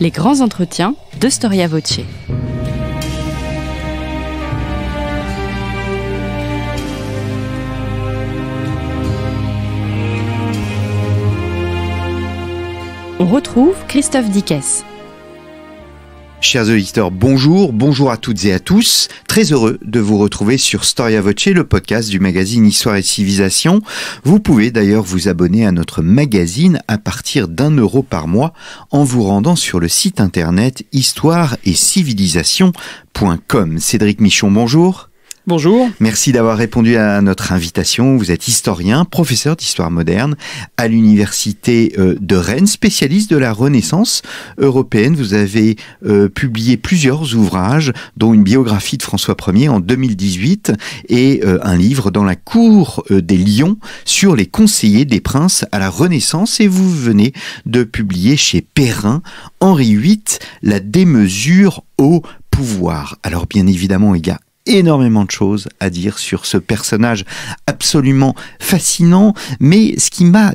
les grands entretiens de Storia Voce. On retrouve Christophe Dickès, Chers auditeurs, bonjour, bonjour à toutes et à tous. Très heureux de vous retrouver sur Storia Voce, le podcast du magazine Histoire et Civilisation. Vous pouvez d'ailleurs vous abonner à notre magazine à partir d'un euro par mois en vous rendant sur le site internet histoire et civilisation.com. Cédric Michon, bonjour. Bonjour. Merci d'avoir répondu à notre invitation. Vous êtes historien, professeur d'histoire moderne à l'université euh, de Rennes, spécialiste de la Renaissance européenne. Vous avez euh, publié plusieurs ouvrages, dont une biographie de François Ier en 2018 et euh, un livre dans la cour des lions sur les conseillers des princes à la Renaissance. Et vous venez de publier chez Perrin Henri VIII, la démesure au pouvoir. Alors bien évidemment, il y énormément de choses à dire sur ce personnage absolument fascinant, mais ce qui m'a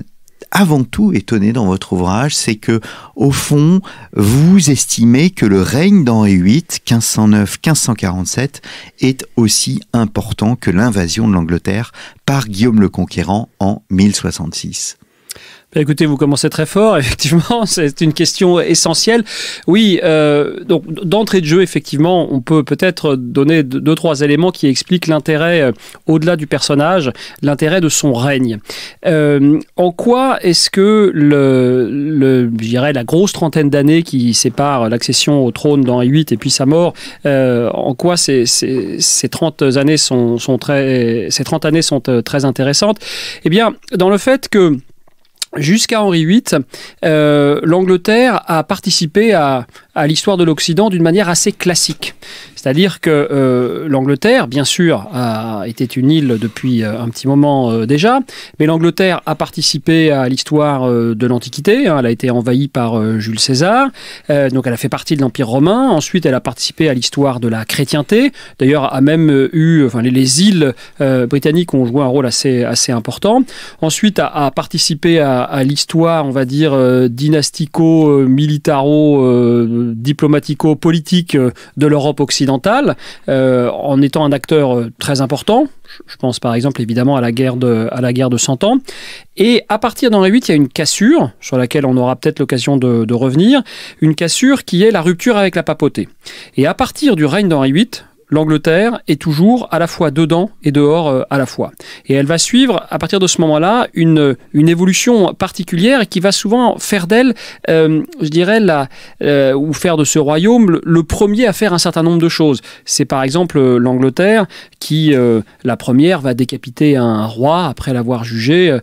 avant tout étonné dans votre ouvrage, c'est que, au fond, vous estimez que le règne d'Henri VIII, 1509-1547, est aussi important que l'invasion de l'Angleterre par Guillaume le Conquérant en 1066. Bah, écoutez, vous commencez très fort, effectivement, c'est une question essentielle. Oui, euh, donc d'entrée de jeu, effectivement, on peut peut-être donner deux, trois éléments qui expliquent l'intérêt, euh, au-delà du personnage, l'intérêt de son règne. Euh, en quoi est-ce que le, le la grosse trentaine d'années qui sépare l'accession au trône d'Henri VIII et puis sa mort, euh, en quoi ces, ces, ces 30 années sont, sont, très, ces 30 années sont euh, très intéressantes Eh bien, dans le fait que Jusqu'à Henri VIII, euh, l'Angleterre a participé à, à l'histoire de l'Occident d'une manière assez classique. C'est-à-dire que euh, l'Angleterre, bien sûr, a, était une île depuis euh, un petit moment déjà, mais l'Angleterre a participé à l'histoire de l'Antiquité. Hein. elle a été envahie par Jules César, donc elle a fait partie de l'Empire romain. Ensuite, elle a participé à l'histoire de la chrétienté. D'ailleurs, a même eu, enfin, les, îles britanniques ont joué un rôle assez assez important. Ensuite, a, a participé à à, l'histoire, on va dire, euh, dynastico, euh, militaro, euh, diplomatico, politique de l'Europe occidentale, en étant un acteur très important. Je pense par exemple évidemment à la guerre de, à la guerre de 100 ans. Et à partir d'Henri VIII, il y a une cassure, sur laquelle on aura peut-être l'occasion de, de revenir, une cassure qui est la rupture avec la papauté. Et à partir du règne d'Henri VIII, l'Angleterre est toujours à la fois dedans et dehors euh, à la fois. Et elle va suivre à partir de ce moment-là une, une évolution particulière qui va souvent faire d'elle, euh, je dirais, la, euh, ou faire de ce royaume le, premier à faire un certain nombre de choses. C'est par exemple l'Angleterre qui, la première, va décapiter un roi après l'avoir jugé,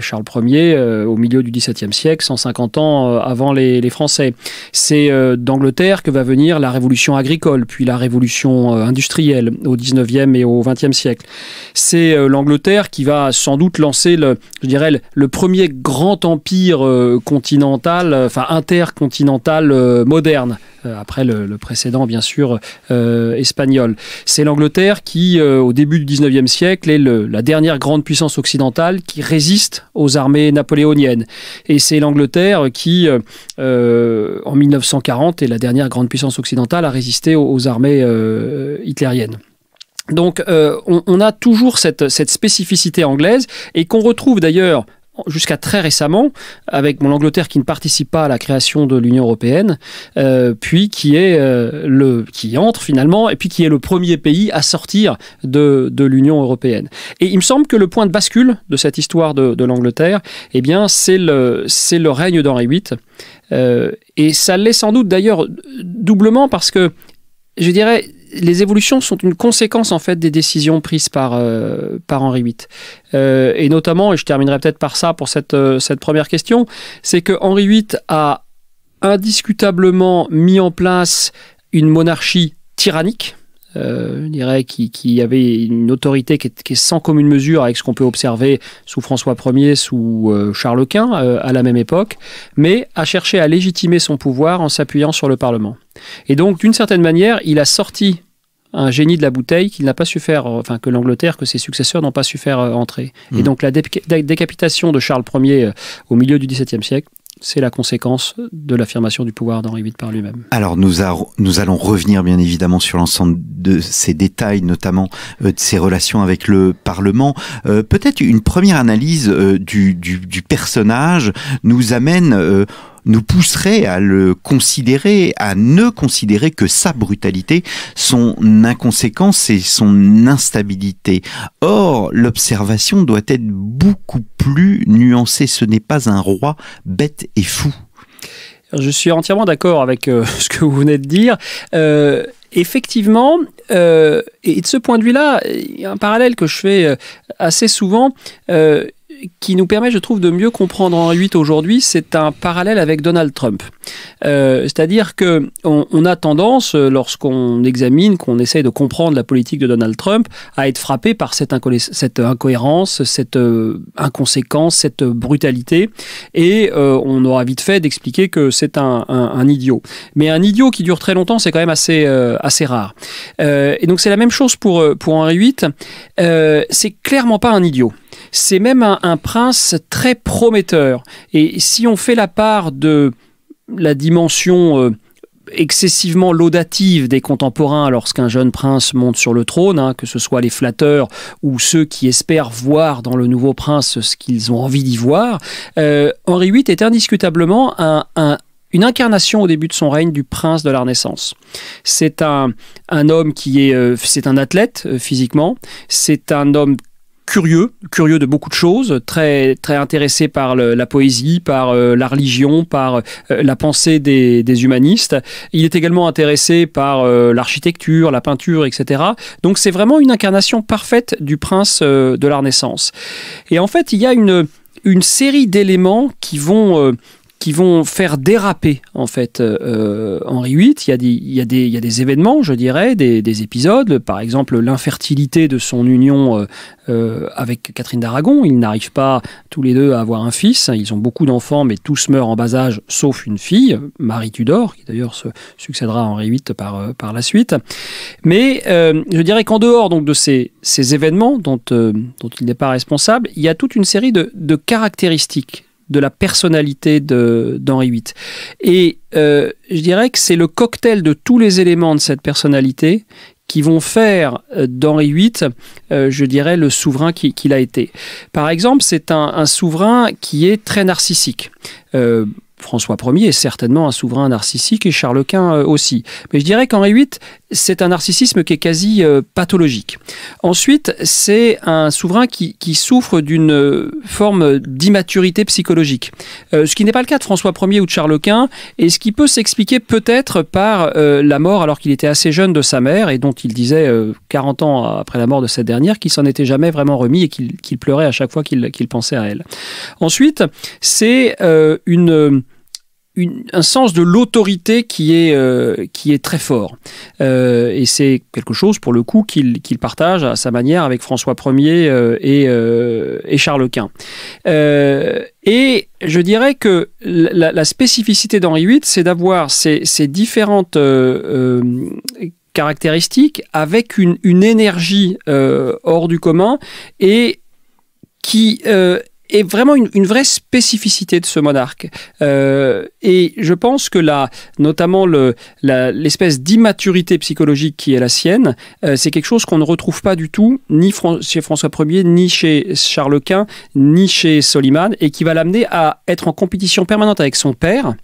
Charles Ier, au milieu du XVIIe siècle, 150 ans avant les, les Français. C'est d'Angleterre que va venir la révolution agricole, puis la révolution industrielle au 19e et au 20e siècle. C'est euh, l'Angleterre qui va sans doute lancer le, je dirais, le premier grand empire euh, continental, enfin intercontinental euh, moderne après le, précédent bien sûr espagnol. C'est l'Angleterre qui, au début du 19e siècle, est la dernière grande puissance occidentale qui résiste aux armées napoléoniennes. Et c'est l'Angleterre qui, en 1940, est la dernière grande puissance occidentale à résister aux, aux armées hitlérienne. Donc euh, on, a toujours cette, spécificité anglaise et qu'on retrouve d'ailleurs jusqu'à très récemment, avec mon l'Angleterre qui ne participe pas à la création de l'Union européenne, euh, puis qui est euh, le qui entre finalement, et puis qui est le premier pays à sortir de, l'Union européenne. Et il me semble que le point de bascule de cette histoire de, l'Angleterre, eh bien, c'est le le règne d'Henri VIII, et ça l'est sans doute d'ailleurs doublement parce que je dirais les évolutions sont une conséquence en fait des décisions prises par, euh, par Henri VIII. Euh, et notamment, et je terminerai peut-être par ça pour cette, euh, cette première question, c'est que Henri VIII a indiscutablement mis en place une monarchie tyrannique, euh, dirais, qui, avait une autorité qui est, sans commune mesure avec ce qu'on peut observer sous François Ier, sous euh, Charles Quint, euh, à la même époque, mais a cherché à légitimer son pouvoir en s'appuyant sur le Parlement. Et donc, d'une certaine manière, il a sorti un génie de la bouteille qu'il n'a pas su faire, enfin que l'Angleterre, que ses successeurs n'ont pas su faire entrer. Et mmh. donc la décapitation de Charles Ier au milieu du XVIIe siècle c'est la conséquence de l'affirmation du pouvoir d'Henri VIII par lui-même. Alors nous, allons revenir bien évidemment sur l'ensemble de ces détails, notamment euh, de ses relations avec le Parlement. Euh, peut-être une première analyse euh, du, personnage nous amène nous pousserait à le considérer, à ne considérer que sa brutalité, son inconséquence et son instabilité. Or, l'observation doit être beaucoup plus nuancée. Ce n'est pas un roi bête et fou. Je suis entièrement d'accord avec euh, ce que vous venez de dire. Euh, effectivement, euh, et de ce point de vue-là, il y a un parallèle que je fais assez souvent qui nous permet, je trouve, de mieux comprendre Henri VIII aujourd'hui, c'est un parallèle avec Donald Trump. Euh, c'est-à-dire que on, a tendance, euh, lorsqu'on examine, qu'on essaye de comprendre la politique de Donald Trump, à être frappé par cette, cette incohérence, cette euh, inconséquence, cette brutalité, et on aura vite fait d'expliquer que c'est un, idiot. Mais un idiot qui dure très longtemps, c'est quand même assez, assez rare. et donc c'est la même chose pour, pour Henri VIII. c'est clairement pas un idiot c'est même un, prince très prometteur. Et si on fait la part de la dimension euh, excessivement laudative des contemporains lorsqu'un jeune prince monte sur le trône, hein, que ce soit les flatteurs ou ceux qui espèrent voir dans le nouveau prince ce qu'ils ont envie d'y voir, euh, Henri VIII est indiscutablement une incarnation au début de son règne du prince de la Renaissance. C'est un, homme qui est, euh, c'est un athlète physiquement, c'est un homme curieux, curieux de beaucoup de choses, très, très intéressé par la poésie, par euh, la religion, par euh, la pensée des, humanistes. Il est également intéressé par euh, l'architecture, la peinture, etc. Donc c'est vraiment une incarnation parfaite du prince de la Renaissance. Et en fait, il y a une, une série d'éléments qui vont qui vont faire déraper en fait euh, euh Henri VIII. Il y, a des, il, y a des, événements, je dirais, des, épisodes. Par exemple, l'infertilité de son union euh, euh, avec Catherine d'Aragon. Ils n'arrivent pas tous les deux à avoir un fils. Ils ont beaucoup d'enfants, mais tous meurent en bas âge, sauf une fille, Marie Tudor, qui d'ailleurs succédera à Henri VIII par, par la suite. Mais je dirais qu'en dehors donc de ces, événements dont, dont il n'est pas responsable, il y a toute une série de, de caractéristiques de la personnalité d'Henri VIII. Et euh, je dirais que c'est le cocktail de tous les éléments de cette personnalité qui vont faire euh, d'Henri VIII, euh, je dirais, le souverain qu'il a été. Par exemple, c'est un, souverain qui est très narcissique. François Ier est certainement un souverain narcissique et Charles Quint aussi. Mais je dirais qu'Henri VIII c'est un narcissisme qui est quasi euh, pathologique. Ensuite, c'est un souverain qui, qui souffre d'une euh, forme d'immaturité psychologique, euh, ce qui n'est pas le cas de François Ier ou de Charles Quint, et ce qui peut s'expliquer peut-être par la mort, alors qu'il était assez jeune, de sa mère, et dont il disait 40 ans après la mort de cette dernière, qu'il s'en était jamais vraiment remis et qu'il pleurait à chaque fois qu'il pensait à elle. Ensuite, c'est une un sens de l'autorité qui, est euh, qui est très fort. Euh, et c'est quelque chose, pour le coup, qu'il partage à sa manière avec François Ier euh, et, et Charles Quint. et je dirais que la, spécificité d'Henri VIII, c'est d'avoir ces, différentes caractéristiques avec une, énergie hors du commun et qui euh, est vraiment une, vraie spécificité de ce monarque. Euh, et je pense que là, notamment l'espèce d'immaturité psychologique qui est la sienne, euh, c'est quelque chose qu'on ne retrouve pas du tout ni chez François Ier, ni chez Charles Quint, ni chez Soliman, et qui va l'amener à être en compétition permanente avec son père.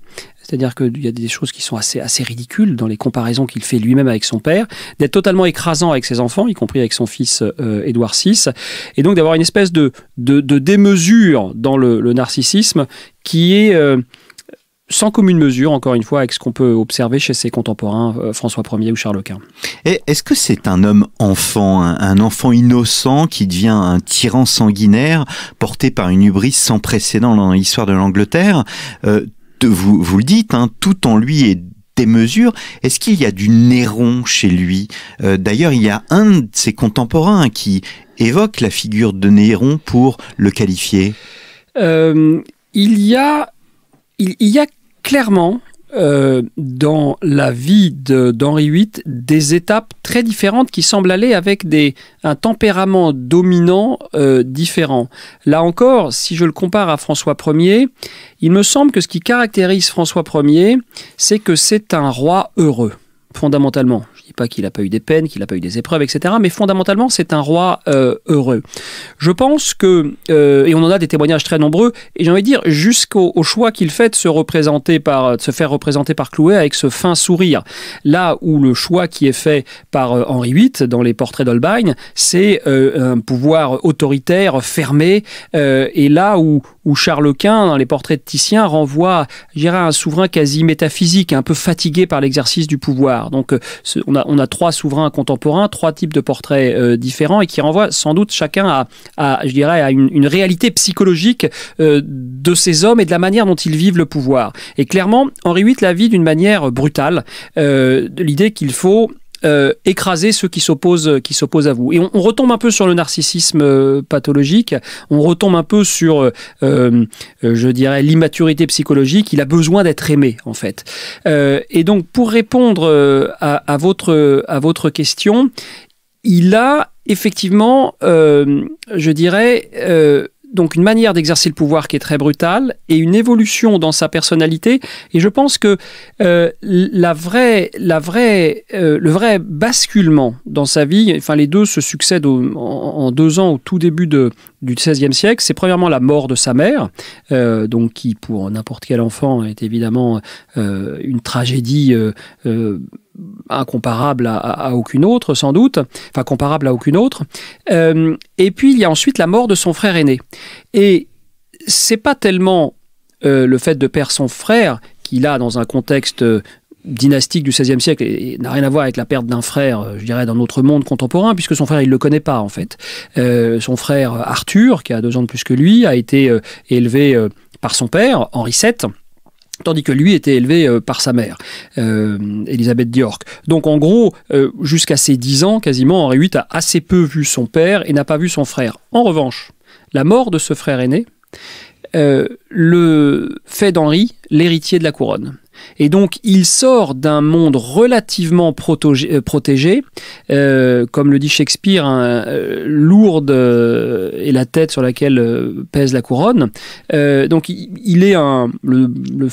C'est-à-dire qu'il y a des choses qui sont assez, assez ridicules dans les comparaisons qu'il fait lui-même avec son père, d'être totalement écrasant avec ses enfants, y compris avec son fils euh, Édouard VI, et donc d'avoir une espèce de, de, démesure dans le, narcissisme qui est... Euh, sans commune mesure, encore une fois, avec ce qu'on peut observer chez ses contemporains, euh, François Ier ou Charles Quint. Est-ce que c'est un homme enfant, un enfant innocent qui devient un tyran sanguinaire, porté par une hubris sans précédent dans l'histoire de l'Angleterre vous, vous le dites, hein, tout en lui est des mesures. Est-ce qu'il y a du Néron chez lui euh, D'ailleurs, il y a un de ses contemporains qui évoque la figure de Néron pour le qualifier. Euh, il, y a, il y a clairement euh, dans la vie d'Henri VIII des étapes très différentes qui semblent aller avec des, un tempérament dominant euh, différent. Là encore, si je le compare à François Ier, il me semble que ce qui caractérise François Ier, c'est que c'est un roi heureux, fondamentalement pas qu'il n'a pas eu des peines, qu'il n'a pas eu des épreuves, etc. Mais fondamentalement, c'est un roi euh, heureux. Je pense que, euh, et on en a des témoignages très nombreux, et j'ai envie de dire, jusqu'au choix qu'il fait de se, représenter par, de se faire représenter par Clouet avec ce fin sourire. Là où le choix qui est fait par euh, Henri VIII dans les portraits d'Holbein, c'est un pouvoir autoritaire, fermé, et là où, où Charles Quint, dans les portraits de Titien, renvoie, je dirais, un souverain quasi métaphysique, un peu fatigué par l'exercice du pouvoir. Donc, on on a, trois souverains contemporains, trois types de portraits euh, différents et qui renvoient sans doute chacun à, je dirais, à une, réalité psychologique euh, de ces hommes et de la manière dont ils vivent le pouvoir. Et clairement, Henri VIII la vit d'une manière brutale. Euh, l'idée qu'il faut euh, écraser ceux qui s'opposent qui s'opposent à vous. Et on, retombe un peu sur le narcissisme euh, pathologique, on retombe un peu sur, euh, je dirais, l'immaturité psychologique. Il a besoin d'être aimé, en fait. et donc, pour répondre à, à, votre, à votre question, il a effectivement, je dirais, donc une manière d'exercer le pouvoir qui est très brutale et une évolution dans sa personnalité. Et je pense que euh, la vraie, la vraie, euh, le vrai basculement dans sa vie, enfin les deux se succèdent en, deux ans au tout début du XVIe siècle, c'est premièrement la mort de sa mère, euh, donc qui pour n'importe quel enfant est évidemment une tragédie incomparable à, aucune autre, sans doute, enfin comparable à aucune autre. Euh, et puis il y a ensuite la mort de son frère aîné. Et c'est pas tellement euh, le fait de perdre son frère qu'il a dans un contexte euh, dynastique du XVIe siècle et, n'a rien à voir avec la perte d'un frère, je dirais, dans notre monde contemporain, puisque son frère, il ne le connaît pas, en fait. son frère Arthur, qui a deux ans de plus que lui, a été élevé par son père, Henri VII, tandis que lui était élevé euh, par sa mère, euh, Elisabeth d'York. Donc en gros, euh, jusqu'à ses dix ans, quasiment, Henri VIII a assez peu vu son père et n'a pas vu son frère. En revanche, la mort de ce frère aîné le fait d'Henri l'héritier de la couronne. Et donc, il sort d'un monde relativement euh, protégé, euh, comme le dit Shakespeare, hein, euh, lourde la tête sur laquelle pèse la couronne. donc, il, est le,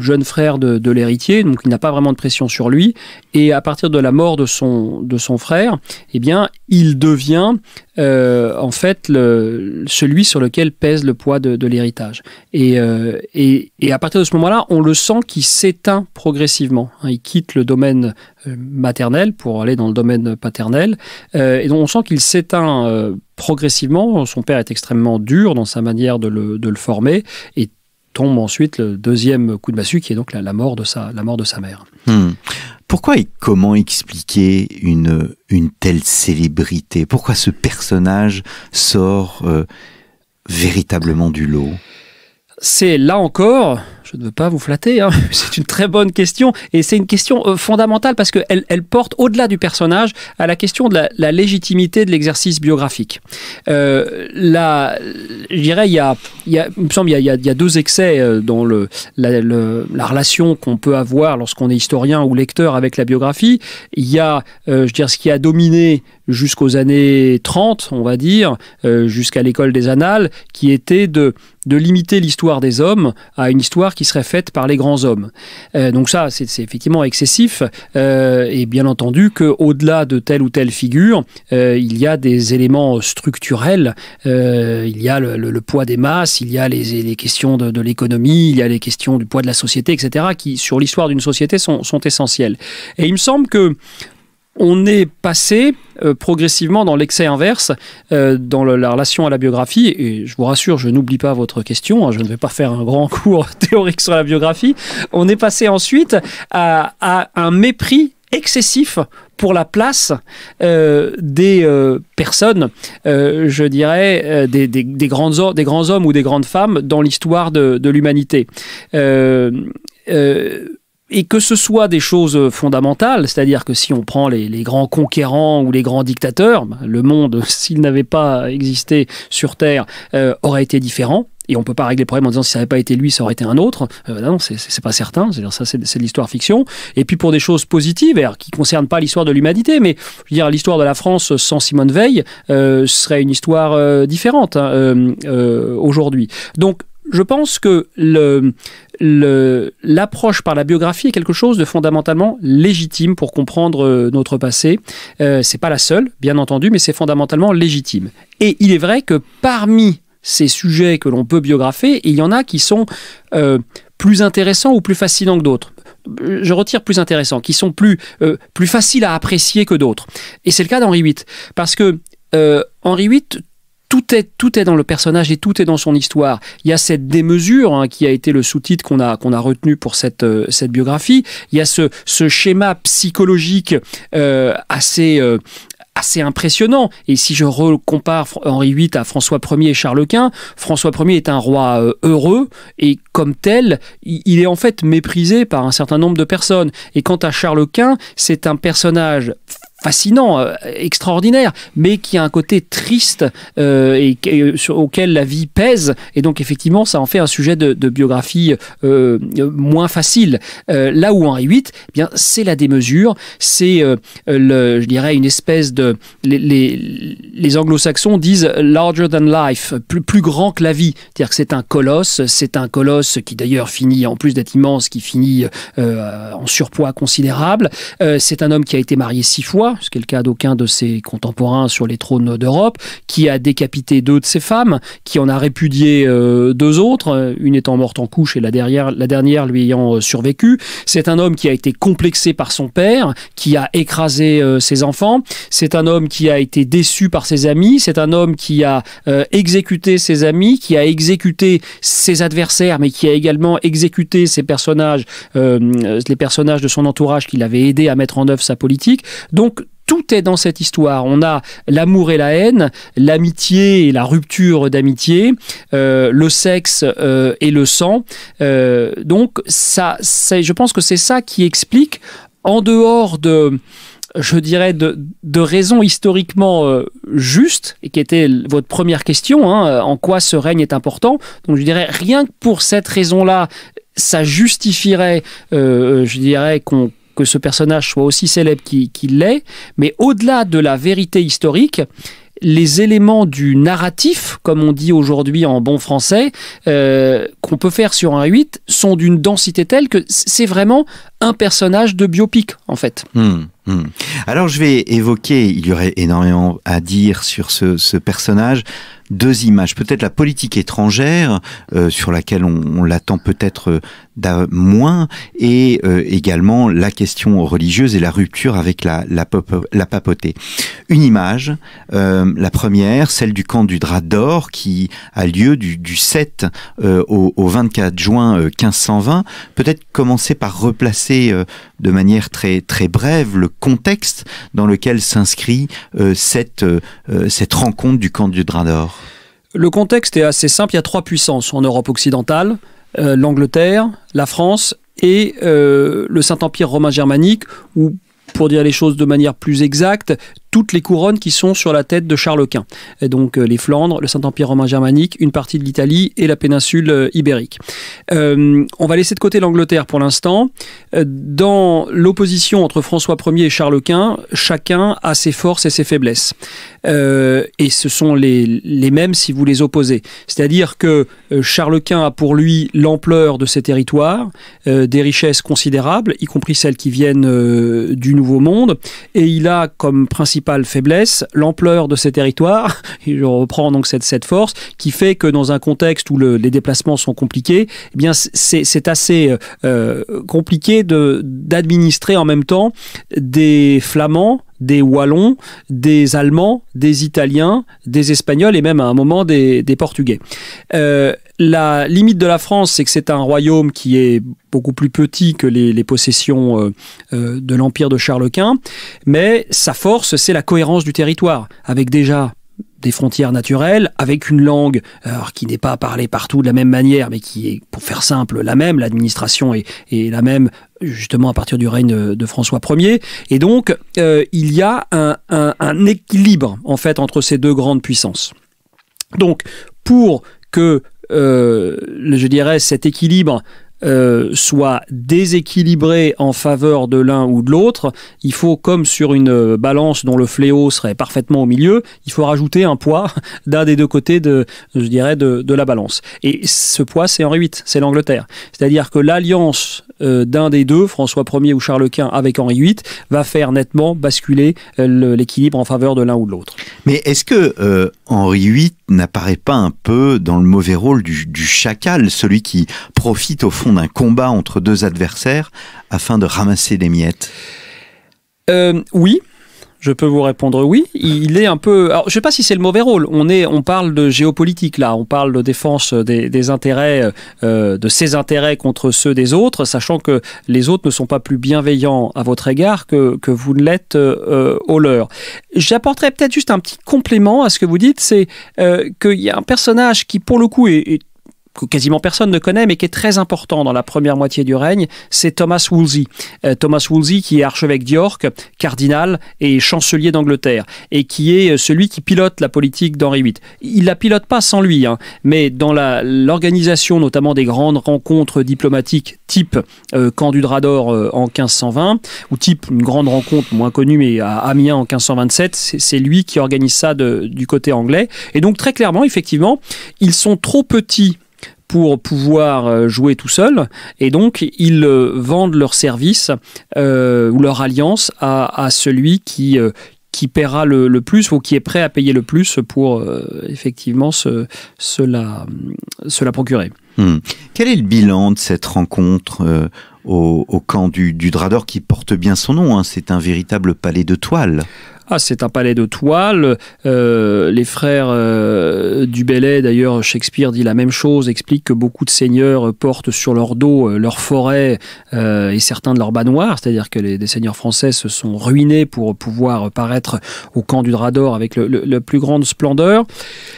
jeune frère de, l'héritier, donc il n'a pas vraiment de pression sur lui. Et à partir de la mort de son, de son frère, eh bien, il devient en fait celui sur lequel pèse le poids de, l'héritage. Et, et, à partir de ce moment-là, on le sent qui s'éteint progressivement. Hein. Il quitte le domaine euh, maternel pour aller dans le domaine paternel. Euh, et donc on sent qu'il s'éteint euh, progressivement. Son père est extrêmement dur dans sa manière de le, former et tombe ensuite le deuxième coup de massue qui est donc la, mort, de sa, la mort de sa mère. Hmm. Pourquoi et comment expliquer une, une telle célébrité Pourquoi ce personnage sort véritablement du lot C'est là encore je ne veux pas vous flatter, hein. c'est une très bonne question et c'est une question euh, fondamentale parce qu'elle elle porte au-delà du personnage à la question de la, légitimité de l'exercice biographique. Euh, là, je dirais, il, y a, il, me semble il y, a, deux excès euh, dans le, la, relation qu'on peut avoir lorsqu'on est historien ou lecteur avec la biographie. Il y a, je dirais, ce qui a dominé jusqu'aux années 30, on va dire, jusqu'à l'école des annales, qui était de, de limiter l'histoire des hommes à une histoire qui serait faite par les grands hommes. Euh, donc ça, c'est effectivement excessif. Euh, et bien entendu qu'au-delà de telle ou telle figure, euh, il y a des éléments structurels. il y a le, poids des masses, il y a les, questions de, l'économie, il y a les questions du poids de la société, etc., qui, sur l'histoire d'une société, sont, sont essentielles. Et il me semble que on est passé euh, progressivement dans l'excès inverse, euh, dans la relation à la biographie. Et je vous rassure, je n'oublie pas votre question, hein, je ne vais pas faire un grand cours théorique sur la biographie. On est passé ensuite à, un mépris excessif pour la place euh, des personnes, je dirais, des, des, grands hommes ou des grandes femmes dans l'histoire de, de l'humanité et que ce soit des choses euh, fondamentales, c'est-à-dire que si on prend les, grands conquérants ou les grands dictateurs, ben, le monde, s'il n'avait pas existé sur Terre, euh, aurait été différent. Et on ne peut pas régler le problème en disant si ça n'avait pas été lui, ça aurait été un autre. Euh, ben non, c'est pas certain. C'est-à-dire ça, c'est de l'histoire-fiction. Et puis pour des choses positives, alors, qui concernent pas l'histoire de l'humanité, mais je veux dire l'histoire de la France sans Simone Veil euh, serait une histoire différente hein, aujourd'hui. Donc je pense que l'approche par la biographie est quelque chose de fondamentalement légitime pour comprendre euh, notre passé. Euh, Ce n'est pas la seule, bien entendu, mais c'est fondamentalement légitime. Et il est vrai que parmi ces sujets que l'on peut biographer, il y en a qui sont euh, plus intéressants ou plus fascinants que d'autres je retire plus intéressants, qui sont plus, plus faciles à apprécier que d'autres. Et c'est le cas d'Henri VIII. Parce que Henri VIII tout est, tout est dans le personnage et tout est dans son histoire. Il y a cette démesure hein, qui a été le sous-titre qu'on a, qu'on a retenu pour cette, euh, cette biographie. Il y a ce, ce schéma psychologique euh, assez, euh, assez impressionnant. Et si je recompare Henri VIII à François Ier et Charles Quint, François Ier est un roi heureux et comme tel, il est en fait méprisé par un certain nombre de personnes. Et quant à Charles Quint, c'est un personnage fascinant, euh, extraordinaire, mais qui a un côté triste euh, et, euh, sur, auquel la vie pèse. Et donc effectivement, ça en fait un sujet de, biographie moins facile. là où Henri VIII, eh bien c'est la démesure, c'est je dirais une espèce de les, Anglo-Saxons disent larger than life, plus, plus grand que la vie, c'est-à-dire que c'est un colosse, c'est un colosse qui d'ailleurs finit en plus d'être immense, qui finit en surpoids considérable. c'est un homme qui a été marié six fois ce qui est le cas d'aucun de ses contemporains sur les trônes d'Europe, qui a décapité deux de ses femmes, qui en a répudié euh, deux autres, euh, une étant morte en couche et la, derrière, la dernière lui ayant euh, survécu. C'est un homme qui a été complexé par son père, qui a écrasé ses enfants. C'est un homme qui a été déçu par ses amis. C'est un homme qui a exécuté ses amis, qui a exécuté ses adversaires, mais qui a également exécuté ses personnages, les personnages de son entourage qui l'avaient aidé à mettre en œuvre sa politique. Donc tout est dans cette histoire. On a l'amour et la haine, l'amitié et la rupture d'amitié, euh, le sexe euh, et le sang. Euh, donc ça, je pense que c'est ça qui explique, en dehors de je dirais, de, raisons historiquement justes, et qui était votre première question, hein, en quoi ce règne est important. Donc je dirais, rien que pour cette raison-là, ça justifierait, je dirais, qu'on que ce personnage soit aussi célèbre qu'il l'est, mais au-delà de la vérité historique, les éléments du narratif, comme on dit aujourd'hui en bon français, euh, qu'on peut faire sur un 8, sont d'une densité telle que c'est vraiment un personnage de biopic, en fait. Hmm. Hmm. Alors je vais évoquer, il y aurait énormément à dire sur ce, personnage, deux images. Peut-être la politique étrangère, euh, sur laquelle on, l'attend peut-être euh, moins, et euh, également la question religieuse et la rupture avec la, la, pop, papauté. Une image, la première, celle du camp du drap d'or, qui a lieu du, 7 au, au, 24 juin 1520. Peut-être commencer par replacer de manière très, très brève le contexte dans lequel s'inscrit euh, cette, euh, euh, cette rencontre du camp du d'Or Le contexte est assez simple. Il y a trois puissances en Europe occidentale l'Angleterre, la France et le Saint-Empire romain germanique, où pour dire les choses de manière plus exacte, toutes les couronnes qui sont sur la tête de Charles Quint. donc euh, les Flandres, le Saint-Empire romain germanique, une partie de l'Italie et la péninsule euh, ibérique. Euh, on va laisser de côté l'Angleterre pour l'instant. Dans l'opposition entre François Ier et Charles Quint, chacun a ses forces et ses faiblesses. et ce sont les, mêmes si vous les opposez. C'est-à-dire que Charles Quint a pour lui l'ampleur de ses territoires, des richesses considérables, y compris celles qui viennent du Nouveau Monde, et il a comme principale faiblesse l'ampleur de ses territoires, Je reprends donc cette, cette force, qui fait que dans un contexte où les déplacements sont compliqués, eh bien c'est assez euh, euh, compliqué d'administrer en même temps des Flamands des Wallons, des Allemands, des Italiens, des Espagnols et même à un moment des, Portugais. Euh, la limite de la France, c'est que c'est un royaume qui est beaucoup plus petit que les, possessions euh, euh, de l'empire de Charles Quint, mais sa force, c'est la cohérence du territoire, avec déjà des frontières naturelles, avec une langue qui n'est pas parlée partout de la même manière, mais qui est, pour faire simple, la même, l'administration est, est, la même, justement à partir du règne de François Ier. Et donc, euh, il y a un, équilibre, en fait, entre ces deux grandes puissances. Donc, pour que, euh, je dirais, cet équilibre euh, soit déséquilibré en faveur de l'un ou de l'autre, il faut, comme sur une euh, balance dont le fléau serait parfaitement au milieu, il faut rajouter un poids d'un des deux côtés de, je dirais, de, la balance. Et ce poids, c'est Henri VIII, c'est l'Angleterre. C'est-à-dire que l'alliance euh, d'un des deux, François Ier ou Charles Quint, avec Henri VIII, va faire nettement basculer l'équilibre en faveur de l'un ou de l'autre. Mais est-ce que Henri VIII n'apparaît pas un peu dans le mauvais rôle du chacal, celui qui profite au fond d'un combat entre deux adversaires afin de ramasser des miettes euh, Oui. Je peux vous répondre oui. Il est un peu. Alors, je ne sais pas si c'est le mauvais rôle. On est, on parle de géopolitique là. On parle de défense des, intérêts, euh, de ses intérêts contre ceux des autres, sachant que les autres ne sont pas plus bienveillants à votre égard que, que vous ne l'êtes euh, au leur. J'apporterai peut-être juste un petit complément à ce que vous dites, c'est euh, qu'il y a un personnage qui, pour le coup, est quasiment personne ne connaît, mais qui est très important dans la première moitié du règne, c'est Thomas Wolsey. Euh, Thomas Wolsey qui est archevêque d'York, cardinal et chancelier d'Angleterre, et qui est euh, celui qui pilote la politique d'Henri VIII. Il la pilote pas sans lui, hein, mais dans l'organisation notamment des grandes rencontres diplomatiques type euh, Camp du Drador en 1520, ou type une grande rencontre moins connue, mais à Amiens en 1527, c'est lui qui organise ça du côté anglais. Et donc très clairement, effectivement, ils sont trop petits pour pouvoir euh, jouer tout seul. Et donc, ils euh, vendent leur service euh, ou leur alliance à, celui qui, qui paiera le, plus ou qui est prêt à payer le plus pour effectivement se, la, procurer. Hmm. Quel est le bilan de cette rencontre au, camp du, du Drador qui porte bien son nom hein? C'est un véritable palais de toile. Ah, c'est un palais de toile. Euh, les frères euh, du Bellet, d'ailleurs, Shakespeare dit la même chose, explique que beaucoup de seigneurs portent sur leur dos euh, leur forêt et certains de leurs bas c'est-à-dire que les, des seigneurs français se sont ruinés pour pouvoir paraître au camp du drap d'or avec le, la plus grande splendeur.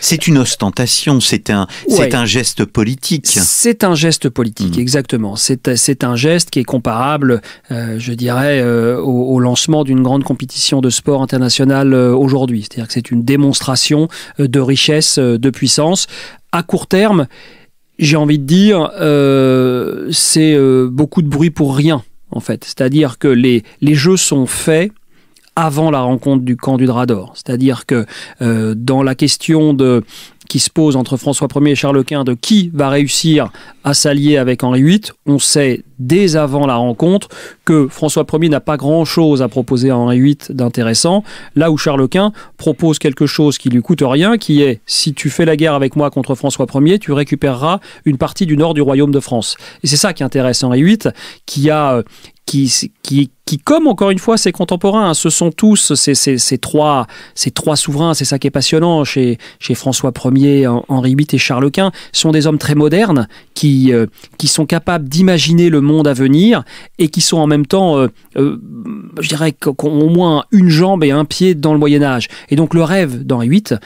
C'est une ostentation, c'est un, un geste politique. C'est un geste politique, mm. exactement. C'est un geste qui est comparable, je dirais, au, lancement d'une grande compétition de sport international euh, aujourd'hui. C'est-à-dire que c'est une démonstration euh, de richesse, euh, de puissance. À court terme, j'ai envie de dire, c'est beaucoup de bruit pour rien, en fait. C'est-à-dire que les, les jeux sont faits avant la rencontre du camp du Drador. C'est-à-dire que dans la question de qui se pose entre François Ier et Charles Quint de qui va réussir à s'allier avec Henri VIII. On sait dès avant la rencontre que François Ier n'a pas grand-chose à proposer à Henri VIII d'intéressant, là où Charles Quint propose quelque chose qui lui coûte rien, qui est si tu fais la guerre avec moi contre François Ier, tu récupéreras une partie du nord du royaume de France. Et c'est ça qui intéresse Henri VIII, qui a euh, qui, qui qui, comme encore une fois ses contemporains, hein, ce sont tous ces, trois, ces trois souverains, c'est ça qui est passionnant chez, François Ier, Henri VIII et Charles Quint, sont des hommes très modernes euh, qui, sont capables d'imaginer le monde à venir et qui sont en même temps, euh, euh, je dirais, qu'ont au moins une jambe et un pied dans le Moyen Âge. Et donc le rêve d'Henri VIII,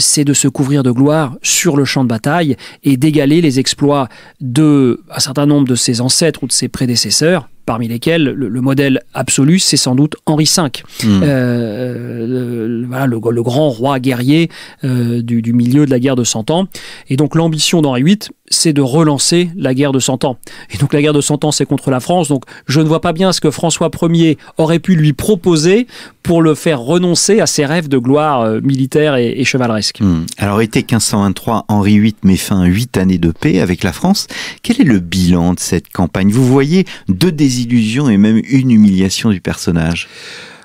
c'est de se couvrir de gloire sur le champ de bataille et d'égaler les exploits d'un certain nombre de ses ancêtres ou de ses prédécesseurs parmi lesquels le, modèle absolu, c'est sans doute Henri V, hmm. euh, le, le, grand roi guerrier euh, du, milieu de la guerre de 100 Ans. Et donc l'ambition d'Henri VIII, c'est de relancer la guerre de 100 Ans. Et donc la guerre de 100 Ans, c'est contre la France. Donc je ne vois pas bien ce que François Ier aurait pu lui proposer pour le faire renoncer à ses rêves de gloire euh, militaire et, chevaleresque. Hmm. Alors été 1523, Henri VIII met fin à 8 années de paix avec la France. Quel est le bilan de cette campagne Vous voyez deux désirs Illusions et même une humiliation du personnage.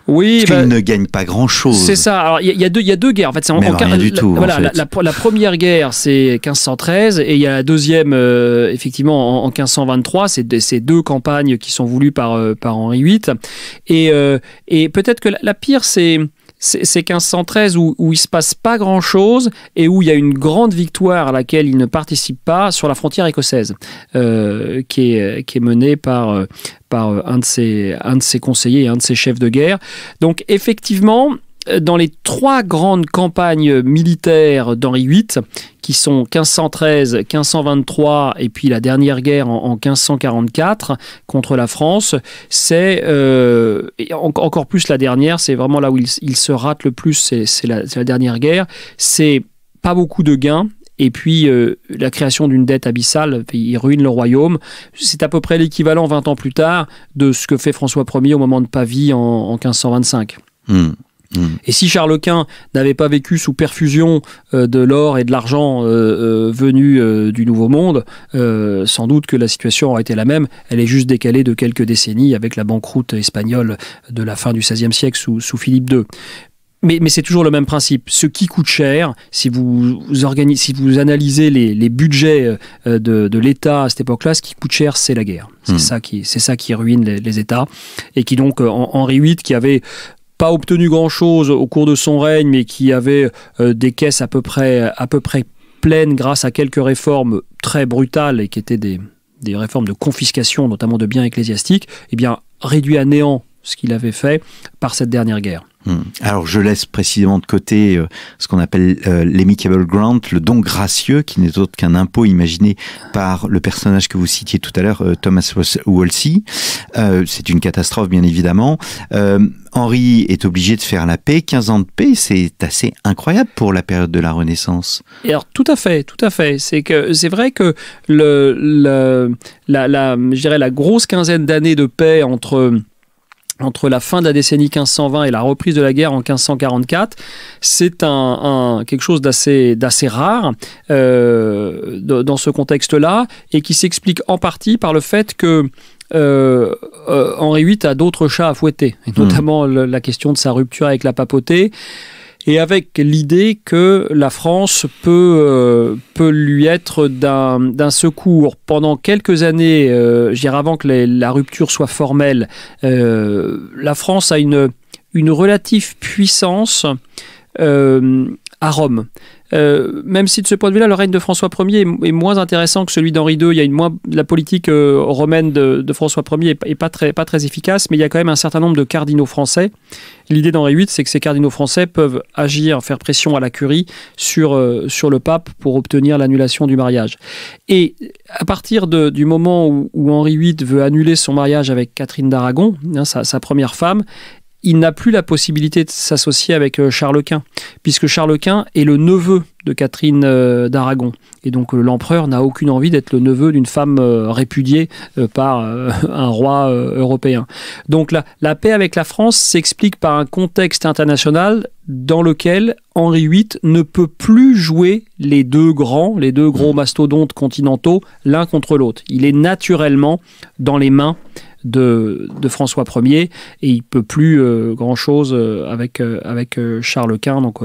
Oui, qu'il bah, ne gagne pas grand chose. C'est ça. Alors il y, a deux, il y a deux guerres en fait. C'est en, en, rien du tout. voilà, la, première guerre c'est 1513 et il y a la deuxième euh, effectivement en, 1523. C'est ces deux campagnes qui sont voulues par euh, par Henri VIII. Et euh, et peut-être que la, pire c'est c'est 1513 où, où il se passe pas grand-chose et où il y a une grande victoire à laquelle il ne participe pas sur la frontière écossaise, euh, qui, est, qui est menée par, euh, par euh, un, de ses, un de ses conseillers et un de ses chefs de guerre. Donc effectivement, dans les trois grandes campagnes militaires d'Henri VIII, qui sont 1513, 1523 et puis la dernière guerre en, 1544 contre la France, c'est euh, encore plus la dernière, c'est vraiment là où il, se rate le plus, c'est la, dernière guerre, c'est pas beaucoup de gains, et puis euh, la création d'une dette abyssale, il ruine le royaume. C'est à peu près l'équivalent 20 ans plus tard de ce que fait François Ier au moment de Pavie en, 1525. Mmh. Hmm. Et si Charles Quint n'avait pas vécu sous perfusion euh, de l'or et de l'argent euh, euh, venus du Nouveau Monde, sans doute que la situation aurait été la même. Elle est juste décalée de quelques décennies avec la banqueroute espagnole de la fin du XVIe siècle sous, Philippe II. Mais, c'est toujours le même principe. Ce qui coûte cher, si vous, si vous analysez les, budgets de, l'État à cette époque-là, ce qui coûte cher, c'est la guerre. C'est hmm. ça qui, ça qui ruine les, les États et qui donc Henri VIII, qui avait pas obtenu grand-chose au cours de son règne, mais qui avait euh, des caisses à peu près, à peu près pleines grâce à quelques réformes très brutales et qui étaient des, des réformes de confiscation, notamment de biens ecclésiastiques, eh bien réduit à néant ce qu'il avait fait par cette dernière guerre. Hmm. Alors, je laisse précisément de côté euh, ce qu'on appelle euh, l'amicable grant, le don gracieux, qui n'est autre qu'un impôt imaginé par le personnage que vous citiez tout à l'heure, euh, Thomas Wolsey. c'est une catastrophe, bien évidemment. Henri est obligé de faire la paix. 15 ans de paix, c'est assez incroyable pour la période de la Renaissance. Et alors, tout à fait, tout à fait. C'est que c'est vrai que la grosse quinzaine d'années de paix entre entre la fin de la décennie 1520 et la reprise de la guerre en 1544, c'est un, quelque chose d'assez rare euh, dans ce contexte-là et qui s'explique en partie par le fait que euh, euh Henri VIII a d'autres chats à fouetter, et mmh. notamment la question de sa rupture avec la papauté et avec l'idée que la France peut, euh, peut lui être d'un secours. Pendant quelques années, euh, avant que la rupture soit formelle, euh, la France a une, une relative puissance à Rome. Euh, même si de ce point de vue-là, le règne de François Ier est, est moins intéressant que celui d'Henri II, il y a une moins, la politique euh, romaine de, François Ier est, pas, très, pas très efficace, mais il y a quand même un certain nombre de cardinaux français. L'idée d'Henri VIII, c'est que ces cardinaux français peuvent agir, faire pression à la curie sur, euh, sur le pape pour obtenir l'annulation du mariage. Et à partir du moment où, Henri VIII veut annuler son mariage avec Catherine d'Aragon, hein, sa première femme, il n'a plus la possibilité de s'associer avec euh, Charles Quint, puisque Charles Quint est le neveu de Catherine euh, d'Aragon. Et donc euh, l'empereur n'a aucune envie d'être le neveu d'une femme répudiée par un roi européen. Donc la, la paix avec la France s'explique par un contexte international dans lequel Henri VIII ne peut plus jouer les deux grands, les deux gros mastodontes continentaux l'un contre l'autre. Il est naturellement dans les mains de, de François Ier et il peut plus euh, grand-chose euh, avec, euh, avec Charles Quint. Donc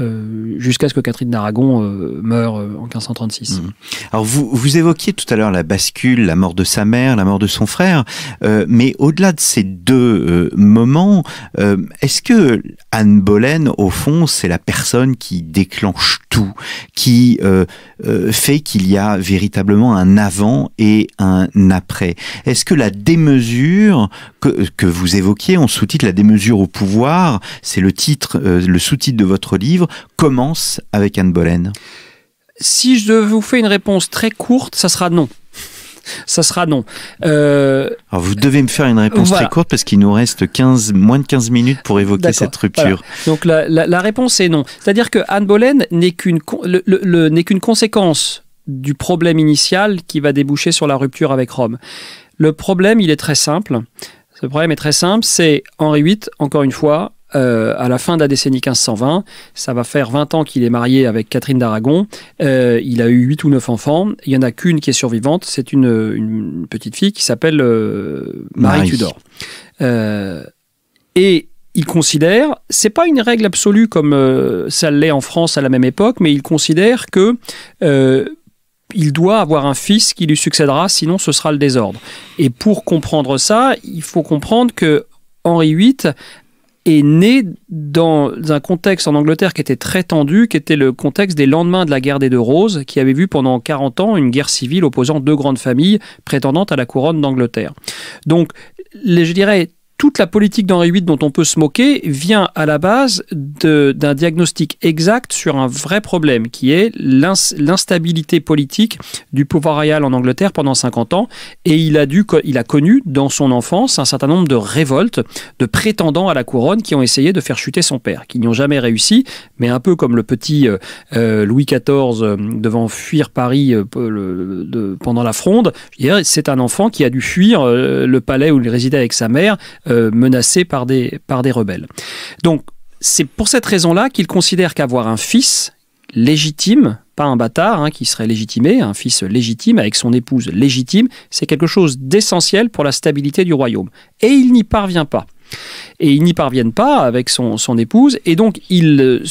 euh, jusqu'à ce que Catherine d'Aragon euh, meure euh, en 1536. Mhm. Alors vous, vous évoquiez tout à l'heure la bascule, la mort de sa mère, la mort de son frère, mais au-delà de ces deux moments, est-ce que Anne Boleyn, au fond, c'est la personne qui déclenche tout, qui fait qu'il y a véritablement un avant et un après Est-ce que la démesure que, que vous évoquiez on sous-titre, la démesure au pouvoir, c'est le titre, le sous-titre de votre livre, commence avec Anne Boleyn Si je vous fais une réponse très courte, ça sera non ça sera non. Euh, vous devez me faire une réponse très courte parce qu'il nous reste moins de 15 minutes pour évoquer cette rupture. Donc la, réponse est non. C'est-à-dire que Anne Boleyn n'est qu'une qu'une conséquence du problème initial qui va déboucher sur la rupture avec Rome. Le problème, il est très simple. Ce problème est très simple, c'est Henri VIII, encore une fois, euh, à la fin de la décennie 1520. Ça va faire 20 ans qu'il est marié avec Catherine d'Aragon. Euh, il a eu 8 ou 9 enfants. Il n'y en a qu'une qui est survivante. C'est une, petite fille qui s'appelle euh, Marie, Tudor. et il considère, c'est pas une règle absolue comme ça l'est en France à la même époque, mais il considère que il doit avoir un fils qui lui succédera, sinon ce sera le désordre. Et pour comprendre ça, il faut comprendre que Henri VIII est né dans un contexte en Angleterre qui était très tendu, qui était le contexte des lendemains de la guerre des Deux Roses, qui avait vu pendant 40 ans une guerre civile opposant deux grandes familles prétendantes à la couronne d'Angleterre. Donc, je dirais, toute la politique d'Henri VIII dont on peut se moquer vient à la base d'un diagnostic exact sur un vrai problème qui est l'instabilité politique du pouvoir royal en Angleterre pendant 50 ans. Et il a, dû, il a connu dans son enfance un certain nombre de révoltes de prétendants à la couronne qui ont essayé de faire chuter son père, qui n'y ont jamais réussi, mais un peu comme le petit euh, euh, Louis XIV euh, devant fuir Paris pendant la fronde. C'est un enfant qui a dû fuir le palais où il résidait avec sa mère euh, menacé par des, par des rebelles. Donc, c'est pour cette raison-là qu'il considère qu'avoir un fils légitime, pas un bâtard hein, qui serait légitimé, un fils légitime avec son épouse légitime, c'est quelque chose d'essentiel pour la stabilité du royaume. Et il n'y parvient pas. Et il n'y parviennent pas avec son, son épouse, et donc il, euh,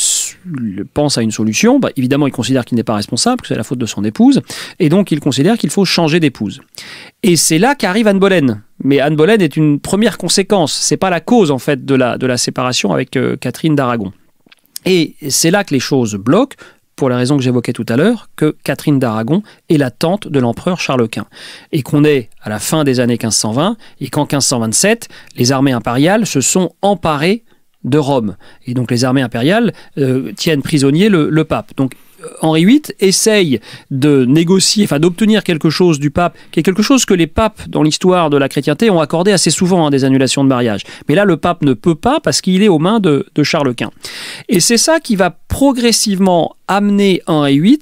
pense à une solution. Bah, évidemment, il considère qu'il n'est pas responsable, que c'est la faute de son épouse, et donc il considère qu'il faut changer d'épouse. Et c'est là qu'arrive Anne Boleyn, mais Anne Boleyn est une première conséquence. C'est pas la cause en fait de la, de la séparation avec euh, Catherine d'Aragon. Et c'est là que les choses bloquent pour la raison que j'évoquais tout à l'heure, que Catherine d'Aragon est la tante de l'empereur Charles Quint. Et qu'on est à la fin des années 1520, et qu'en 1527, les armées impériales se sont emparées de Rome. Et donc les armées impériales euh, tiennent prisonnier le, le pape. Donc Henri VIII essaye de négocier, enfin d'obtenir quelque chose du pape, qui est quelque chose que les papes dans l'histoire de la chrétienté ont accordé assez souvent, hein, des annulations de mariage. Mais là, le pape ne peut pas parce qu'il est aux mains de, de Charles Quint. Et c'est ça qui va progressivement amener Henri VIII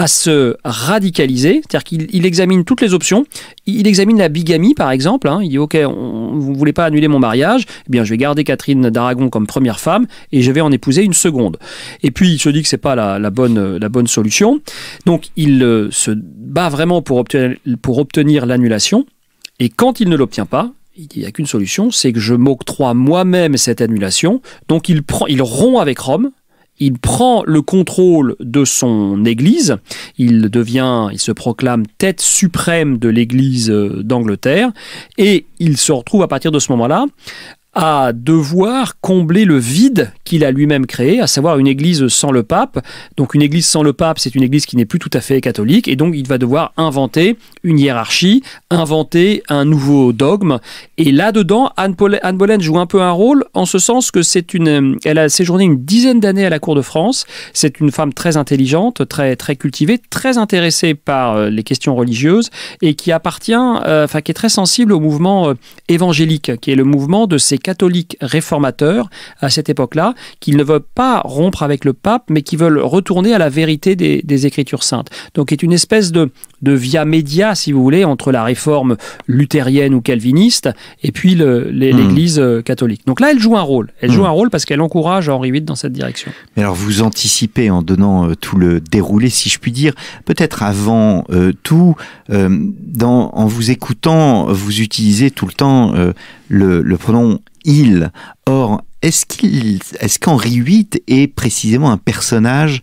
à se radicaliser, c'est-à-dire qu'il examine toutes les options. Il examine la bigamie, par exemple. Hein. Il dit, OK, vous ne voulez pas annuler mon mariage, eh bien, je vais garder Catherine d'Aragon comme première femme et je vais en épouser une seconde. Et puis, il se dit que ce n'est pas la, bonne, la bonne solution. Donc, il euh, se bat vraiment pour obtenir, pour obtenir l'annulation. Et quand il ne l'obtient pas, il n'y a qu'une solution, c'est que je m'octroie moi-même cette annulation. Donc il, prend, il rompt avec Rome, il prend le contrôle de son Église, il devient, il se proclame tête suprême de l'Église euh, d'Angleterre, et il se retrouve à partir de ce moment-là à devoir combler le vide qu'il a lui-même créé, à savoir une église sans le pape. Donc une église sans le pape, c'est une église qui n'est plus tout à fait catholique, et donc il va devoir inventer une hiérarchie, inventer un nouveau dogme. Et là-dedans, Anne, Boleyn joue un peu un rôle, en ce sens que c'est une, elle a séjourné une dizaine d'années à la cour de France. C'est une femme très intelligente, très, très cultivée, très intéressée par euh, les questions religieuses et qui appartient, euh, enfin qui est très sensible au mouvement euh, évangélique, qui est le mouvement de ces catholiques réformateurs à cette époque-là, qu'ils ne veulent pas rompre avec le pape, mais qu'ils veulent retourner à la vérité des, Écritures saintes. Donc est une espèce de, via média, si vous voulez, entre la réforme luthérienne ou calviniste et puis hmm. l'Église euh, catholique. Donc là, elle joue un rôle. Elle joue hmm. un rôle parce qu'elle encourage Henri VIII dans cette direction. Mais alors vous anticipez en donnant euh, tout le déroulé, si je puis dire, peut-être avant euh, tout, en vous écoutant, vous utilisez tout le temps le, le pronom il. Or, est-ce qu'Henri est VIII est précisément un personnage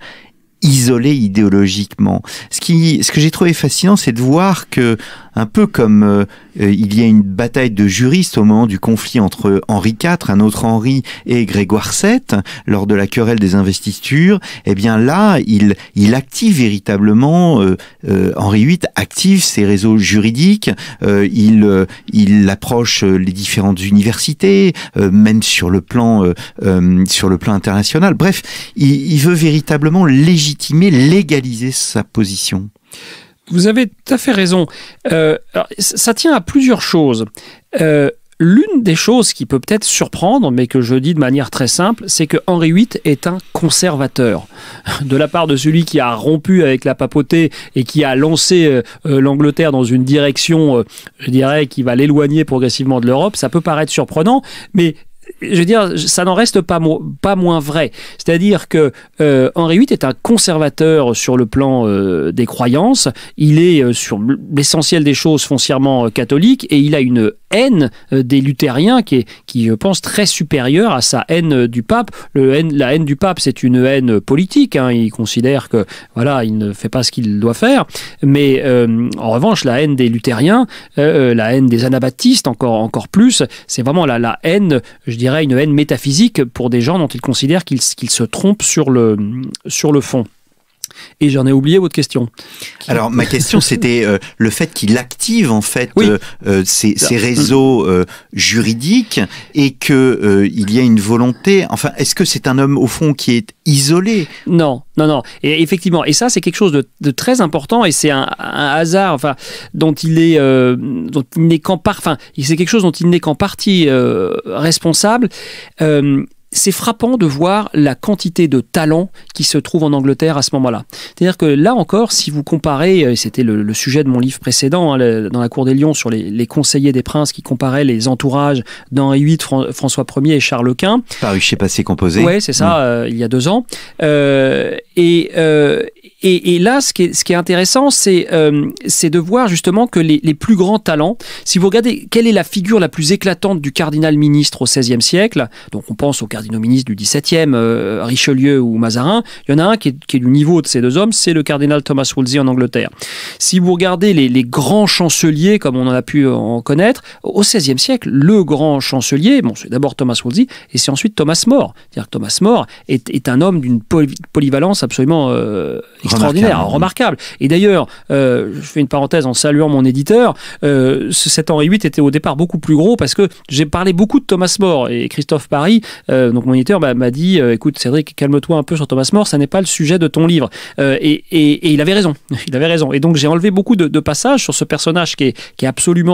isolé idéologiquement. Ce, qui, ce que j'ai trouvé fascinant, c'est de voir que, un peu comme euh, euh, il y a une bataille de juristes au moment du conflit entre Henri IV, un autre Henri, et Grégoire VII, lors de la querelle des investitures, eh bien là, il, il active véritablement, euh, Henri VIII active ses réseaux juridiques, il, il approche les différentes universités, même sur le plan, sur le plan international. Bref, il, il veut véritablement légitimer légaliser sa position. Vous avez tout à fait raison. Euh, ça tient à plusieurs choses. Euh, l'une des choses qui peut peut-être surprendre, mais que je dis de manière très simple, c'est que Henri VIII est un conservateur. De la part de celui qui a rompu avec la papauté et qui a lancé euh, l'Angleterre dans une direction, je dirais, qui va l'éloigner progressivement de l'Europe, ça peut paraître surprenant, mais je veux dire, ça n'en reste pas, moins vrai. C'est-à-dire que euh, Henri VIII est un conservateur sur le plan euh, des croyances. Il est euh, sur l'essentiel des choses foncièrement catholique et il a une haine des luthériens qui qui je pense, très supérieure à sa haine du pape. la haine du pape, c'est une haine politique. Hein. Il considère que voilà, il ne fait pas ce qu'il doit faire. Mais en revanche, la haine des luthériens, la haine des anabaptistes encore encore plus, c'est vraiment la, la haine je dirais, une haine métaphysique pour des gens dont ils considèrent qu'ils se trompent sur le, sur le fond. Et j'en ai oublié votre question. Alors ma question c'était euh, le fait qu'il active en fait euh, euh, ces, mm. réseaux juridiques et que il y a une volonté. Enfin, est-ce que c'est un homme au fond qui est isolé Non, non, non. Et effectivement, et ça c'est quelque chose de, très important et c'est un, un, hasard. Enfin, dont il est, dont il n'est qu'en Enfin, c'est quelque chose dont il n'est qu'en partie responsable c'est frappant de voir la quantité de talent qui se trouve en Angleterre à ce moment-là. C'est-à-dire que là encore, si vous comparez, euh, c'était le, sujet de mon livre précédent, hein, dans la cour des lions, sur les, conseillers des princes qui comparaient les entourages d'Henri VIII, François Ier et Charles Quint. Paru chez Passé Composé. Oui, c'est ça, mm. euh, il y a deux ans. Euh, et, euh, et, et, là, ce qui est, ce qui est intéressant, c'est euh, de voir justement que les, les, plus grands talents, si vous regardez quelle est la figure la plus éclatante du cardinal ministre au XVIe siècle, donc on pense aux cardinaux ministres du XVIIe, euh, Richelieu ou Mazarin, il y en a un qui est, qui est du niveau de ces deux hommes, c'est le cardinal Thomas Wolsey en Angleterre. Si vous regardez les, les, grands chanceliers, comme on en a pu en connaître, au XVIe siècle, le grand chancelier, bon, c'est d'abord Thomas Wolsey et c'est ensuite Thomas More. C'est-à-dire Thomas More est, est un homme d'une polyvalence absolument euh, extraordinaire, remarquable. Et d'ailleurs, euh, je fais une parenthèse en saluant mon éditeur, euh, cet Henri VIII était au départ beaucoup plus gros parce que j'ai parlé beaucoup de Thomas More et Christophe Paris, euh, donc mon éditeur bah, m'a dit, euh, écoute Cédric, calme-toi un peu sur Thomas More, ça n'est pas le sujet de ton livre. Euh, et, et, et, il avait raison, il avait raison. Et donc j'ai enlevé beaucoup de, de, passages sur ce personnage qui est, qui est absolument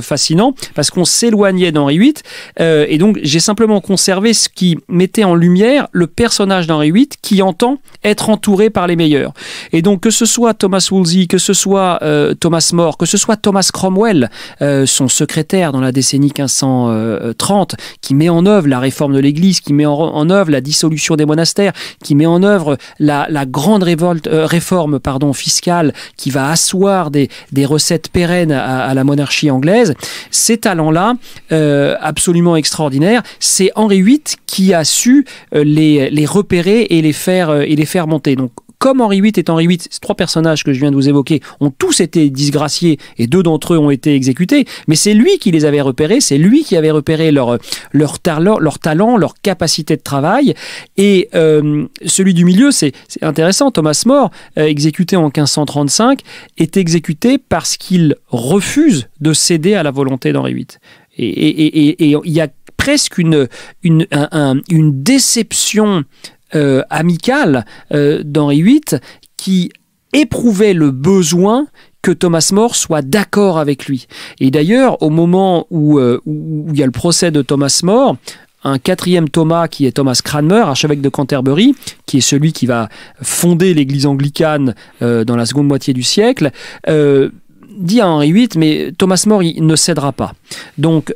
fascinant parce qu'on s'éloignait d'Henri VIII et donc j'ai simplement conservé ce qui mettait en lumière le personnage d'Henri VIII qui entend être entouré par les meilleurs. Et donc que ce soit Thomas Woolsey, que ce soit euh, Thomas More, que ce soit Thomas Cromwell, euh, son secrétaire dans la décennie 1530, qui met en œuvre la réforme de l'Église, qui met en, œuvre la dissolution des monastères, qui met en œuvre la, grande révolte, euh, réforme pardon, fiscale qui va asseoir des, recettes pérennes à, la monarchie anglaise, ces talents-là, absolument extraordinaires, c'est Henri VIII qui a su les, repérer et les faire, monter. Donc comme Henri VIII et Henri VIII, ces trois personnages que je viens de vous évoquer ont tous été disgraciés et deux d'entre eux ont été exécutés, mais c'est lui qui les avait repérés, c'est lui qui avait repéré leur, leur, talent, leur talent, leur capacité de travail. Et euh, celui du milieu, c'est intéressant, Thomas More, euh, exécuté en 1535, est exécuté parce qu'il refuse de céder à la volonté d'Henri VIII. Et il y a presque une, une, une déception euh, amical euh, d'Henri VIII qui éprouvait le besoin que Thomas More soit d'accord avec lui. Et d'ailleurs, au moment euh, où, il y a le procès de Thomas More, un quatrième Thomas qui est Thomas Cranmer, archevêque de Canterbury, qui est celui qui va fonder l'Église anglicane dans la seconde moitié du siècle, dit à Henri VIII, mais Thomas More il ne cédera pas. Donc,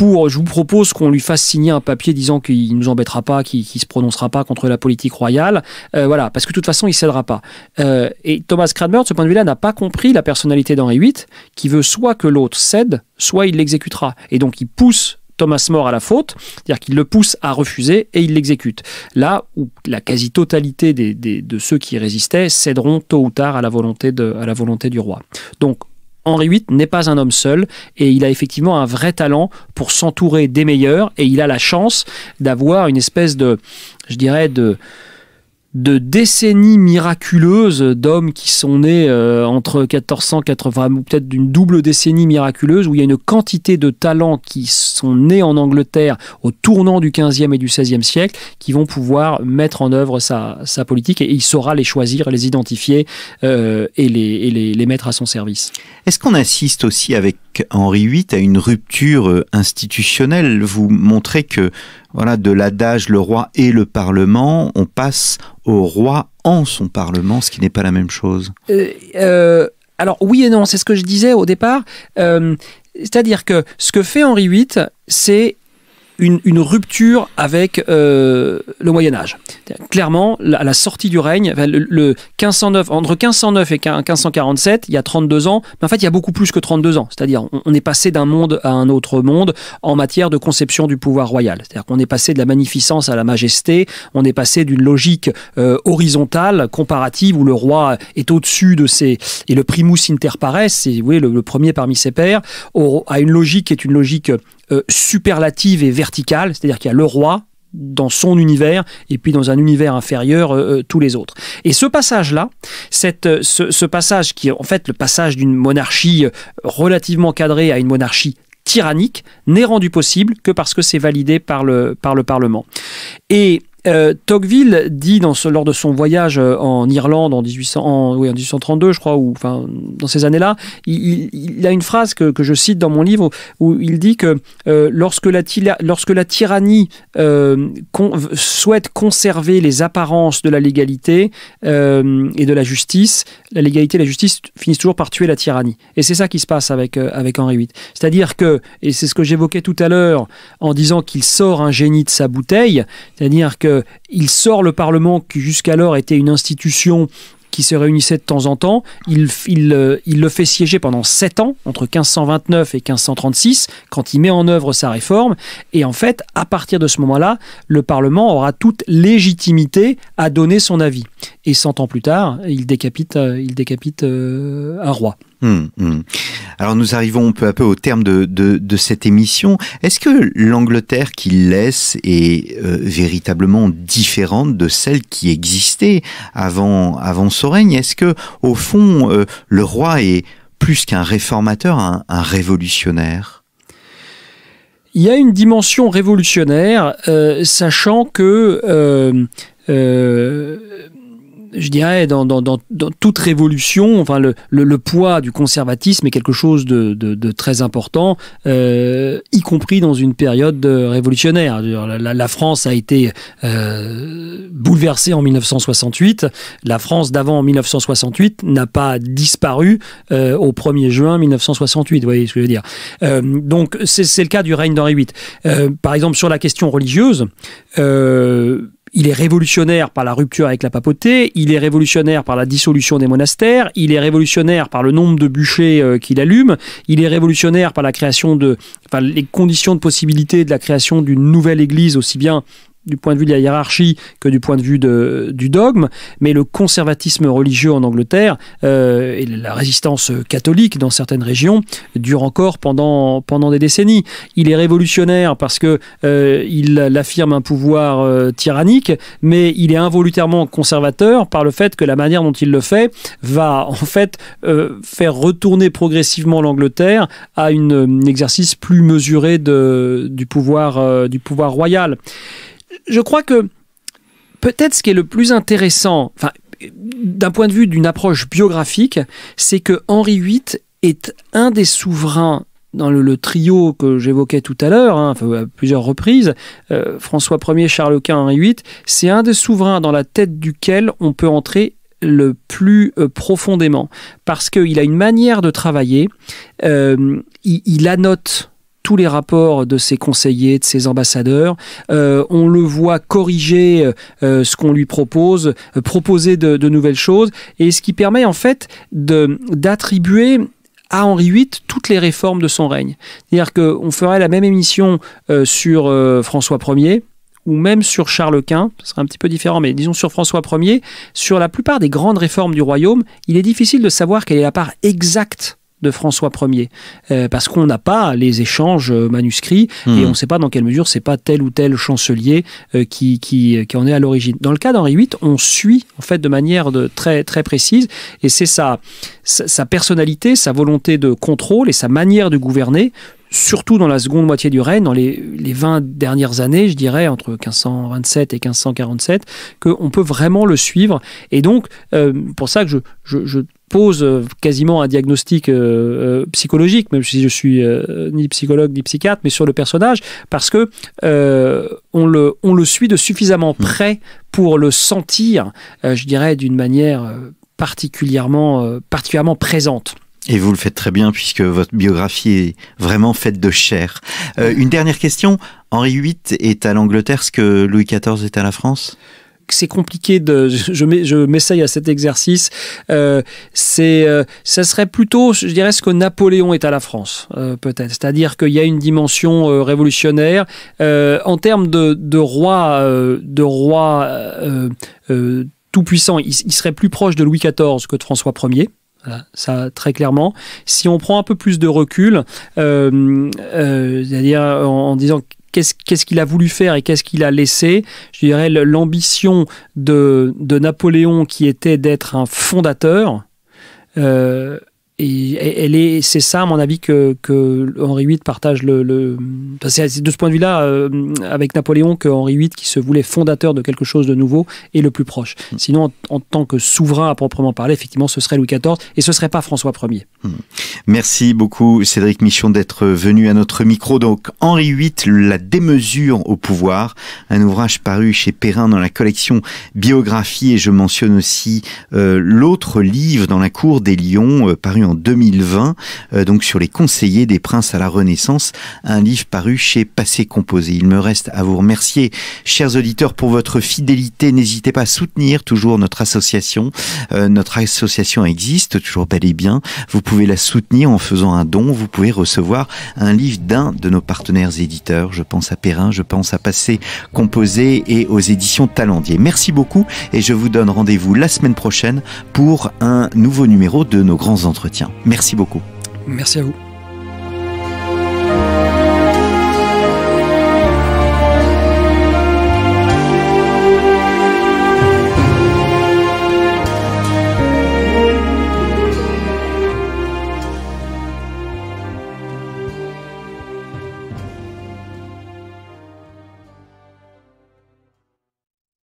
je vous propose qu'on lui fasse signer un papier disant qu'il ne nous embêtera pas, qu'il ne se prononcera pas contre la politique royale. Euh, voilà, parce que de toute façon, il ne cédera pas. Euh, et Thomas Cranmer, de ce point de vue-là, n'a pas compris la personnalité d'Henri VIII, qui veut soit que l'autre cède, soit il l'exécutera. Et donc, il pousse Thomas More à la faute, c'est-à-dire qu'il le pousse à refuser et il l'exécute. Là où la quasi-totalité de ceux qui résistaient céderont tôt ou tard à la volonté, à la volonté du roi. Donc, Henri VIII n'est pas un homme seul et il a effectivement un vrai talent pour s'entourer des meilleurs et il a la chance d'avoir une espèce de, je dirais, de, de décennies miraculeuses d'hommes qui sont nés euh, entre 1480 ou peut-être d'une double décennie miraculeuse où il y a une quantité de talents qui sont nés en Angleterre au tournant du 15e et du 16e siècle qui vont pouvoir mettre en œuvre sa, politique et il saura les choisir, les identifier euh, et, les, les mettre à son service. Est-ce qu'on assiste aussi avec Henri VIII à une rupture euh, institutionnelle Vous montrez que voilà, de l'adage le roi et le parlement, on passe au roi en son parlement, ce qui n'est pas la même chose. Euh, euh, alors oui et non, c'est ce que je disais au départ. Euh, c'est-à-dire que ce que fait Henri VIII, c'est une, rupture avec euh, le Moyen Âge. Clairement, à la sortie du règne, le, 1509, entre 1509 et 1547, il y a 32 ans, mais en fait il y a beaucoup plus que 32 ans. C'est-à-dire on, est passé d'un monde à un autre monde en matière de conception du pouvoir royal. C'est-à-dire qu'on est passé de la magnificence à la majesté, on est passé d'une logique euh, horizontale, comparative, où le roi est au-dessus de ses... et le primus inter pares, c'est le, le, premier parmi ses pairs, à une logique qui est une logique euh, superlative et verticale, c'est-à-dire qu'il y a le roi dans son univers et puis dans un univers inférieur euh, euh, tous les autres. Et ce passage-là, cette, ce, passage qui est en fait le passage d'une monarchie relativement cadrée à une monarchie tyrannique n'est rendu possible que parce que c'est validé par le, par le Parlement. Et euh, Tocqueville dit dans lors de son voyage euh, en Irlande en, 1832, je crois, ou enfin dans ces années-là, il, a une phrase que, je cite dans mon livre où, il dit que euh, lorsque, la, lorsque, la, tyrannie souhaite conserver les apparences de la légalité et de la justice, la légalité et la justice finissent toujours par tuer la tyrannie. Et c'est ça qui se passe avec, avec Henri VIII. C'est-à-dire que, et c'est ce que j'évoquais tout à l'heure en disant qu'il sort un génie de sa bouteille, c'est-à-dire que euh, il sort le Parlement qui jusqu'alors était une institution qui se réunissait de temps en temps. Il, euh, le fait siéger pendant 7 ans, entre 1529 et 1536, quand il met en œuvre sa réforme. Et en fait, à partir de ce moment-là, le Parlement aura toute légitimité à donner son avis. Et 100 ans plus tard, il décapite, euh, un roi. Hum, hum. Alors nous arrivons peu à peu au terme de, cette émission. Est-ce que l'Angleterre qu'il laisse est euh, véritablement différente de celle qui existait avant, avant son règne Est-ce que au fond euh, le roi est plus qu'un réformateur, un, révolutionnaire Il y a une dimension révolutionnaire, euh, sachant que je dirais, dans, dans, dans, dans, toute révolution, enfin, le, le, poids du conservatisme est quelque chose de, de, de très important, euh, y compris dans une période euh, révolutionnaire. La, France a été euh, bouleversée en 1968. La France d'avant 1968 n'a pas disparu euh, au 1er juin 1968. Vous voyez ce que je veux dire euh, Donc, c'est le cas du règne d'Henri VIII. par exemple, sur la question religieuse, euh, il est révolutionnaire par la rupture avec la papauté, il est révolutionnaire par la dissolution des monastères, il est révolutionnaire par le nombre de bûchers euh, qu'il allume, il est révolutionnaire par la création de, enfin, les conditions de possibilité de la création d'une nouvelle église aussi bien du point de vue de la hiérarchie que du point de vue de, du dogme, mais le conservatisme religieux en Angleterre euh, et la résistance catholique dans certaines régions dure encore pendant, pendant des décennies. Il est révolutionnaire parce que euh, il affirme un pouvoir euh, tyrannique, mais il est involontairement conservateur par le fait que la manière dont il le fait va en fait faire retourner progressivement l'Angleterre à un exercice plus mesuré de, du, pouvoir, du pouvoir royal je crois que peut-être ce qui est le plus intéressant, enfin, d'un point de vue d'une approche biographique, c'est que Henri VIII est un des souverains dans le, trio que j'évoquais tout à l'heure, hein, à plusieurs reprises, euh, François Ier, Charles Quint, Henri VIII, c'est un des souverains dans la tête duquel on peut entrer le plus euh, profondément, parce qu'il a une manière de travailler, euh, il, il annote tous les rapports de ses conseillers, de ses ambassadeurs. Euh, on le voit corriger euh, ce qu'on lui propose, euh, proposer de, de, nouvelles choses, et ce qui permet en fait d'attribuer à Henri VIII toutes les réformes de son règne. C'est-à-dire qu'on ferait la même émission sur François Ier ou même sur Charles Quint, ce serait un petit peu différent, mais disons sur François Ier, sur la plupart des grandes réformes du royaume, il est difficile de savoir quelle est la part exacte de François Ier, euh, parce qu'on n'a pas les échanges euh, manuscrits hmm. et on ne sait pas dans quelle mesure c'est pas tel ou tel chancelier euh, qui, qui, en est à l'origine. Dans le cas d'Henri VIII, on suit en fait de manière très, très précise et c'est sa, sa personnalité, sa volonté de contrôle et sa manière de gouverner surtout dans la seconde moitié du règne, dans les, les 20 dernières années, je dirais, entre 1527 et 1547, qu'on peut vraiment le suivre. Et donc, euh, pour ça que je, je, pose euh, quasiment un diagnostic euh, psychologique, même si je suis ni psychologue ni psychiatre, mais sur le personnage, parce que on, le, on le suit de suffisamment mmh. près pour le sentir, je dirais, d'une manière particulièrement, particulièrement présente. Et vous le faites très bien puisque votre biographie est vraiment faite de chair. Euh, une dernière question. Henri VIII est à l'Angleterre ce que Louis XIV est à la France c'est compliqué de je, m'essaye à cet exercice euh, c'est euh, ça serait plutôt je dirais ce que Napoléon est à la France euh, peut-être c'est-à-dire qu'il y a une dimension révolutionnaire en termes de, de roi de roi tout puissant il, il, serait plus proche de Louis XIV que de François Ier ça très clairement. Si on prend un peu plus de recul, euh, euh, c'est-à-dire en, disant qu'est-ce qu'il a voulu faire et qu'est-ce qu'il a laissé. Je dirais l'ambition de, de, Napoléon qui était d'être un fondateur. Euh, et elle est, c'est ça à mon avis que, Henri VIII partage le. c'est de ce point de vue-là euh, avec Napoléon que Henri VIII, qui se voulait fondateur de quelque chose de nouveau, est le plus proche. Hmm. Sinon, en, tant que souverain à proprement parler, effectivement, ce serait Louis XIV et ce serait pas François Ier. Hmm. Merci beaucoup Cédric Michon d'être venu à notre micro. Donc Henri VIII, la démesure au pouvoir, un ouvrage paru chez Perrin dans la collection Biographie et je mentionne aussi euh, l'autre livre dans la cour des lions euh, paru en 2020, euh, donc sur les conseillers des princes à la Renaissance, un livre paru chez Passé Composé. Il me reste à vous remercier, chers auditeurs, pour votre fidélité. N'hésitez pas à soutenir toujours notre association. Euh, notre association existe toujours bel et bien. Vous pouvez la soutenir en faisant un don. Vous pouvez recevoir un livre d'un de nos partenaires éditeurs. Je pense à Perrin, je pense à Passé Composé et aux éditions Talendier. Merci beaucoup et je vous donne rendez-vous la semaine prochaine pour un nouveau numéro de nos grands entretiens. Merci beaucoup. Merci à vous.